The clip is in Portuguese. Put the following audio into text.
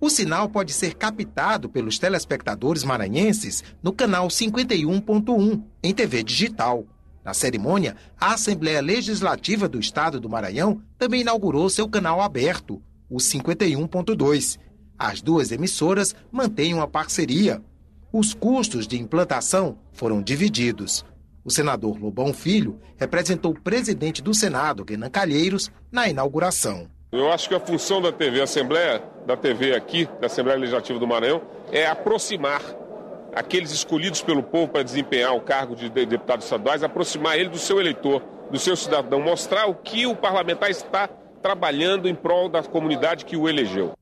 O sinal pode ser captado pelos telespectadores maranhenses no canal 51.1, em TV digital. Na cerimônia, a Assembleia Legislativa do Estado do Maranhão também inaugurou seu canal aberto, o 51.2. As duas emissoras mantêm uma parceria. Os custos de implantação foram divididos. O senador Lobão Filho representou o presidente do Senado, Renan Calheiros, na inauguração. Eu acho que a função da TV, a Assembleia, da TV aqui, da Assembleia Legislativa do Maranhão, é aproximar aqueles escolhidos pelo povo para desempenhar o cargo de deputados estaduais, aproximar ele do seu eleitor, do seu cidadão, mostrar o que o parlamentar está trabalhando em prol da comunidade que o elegeu.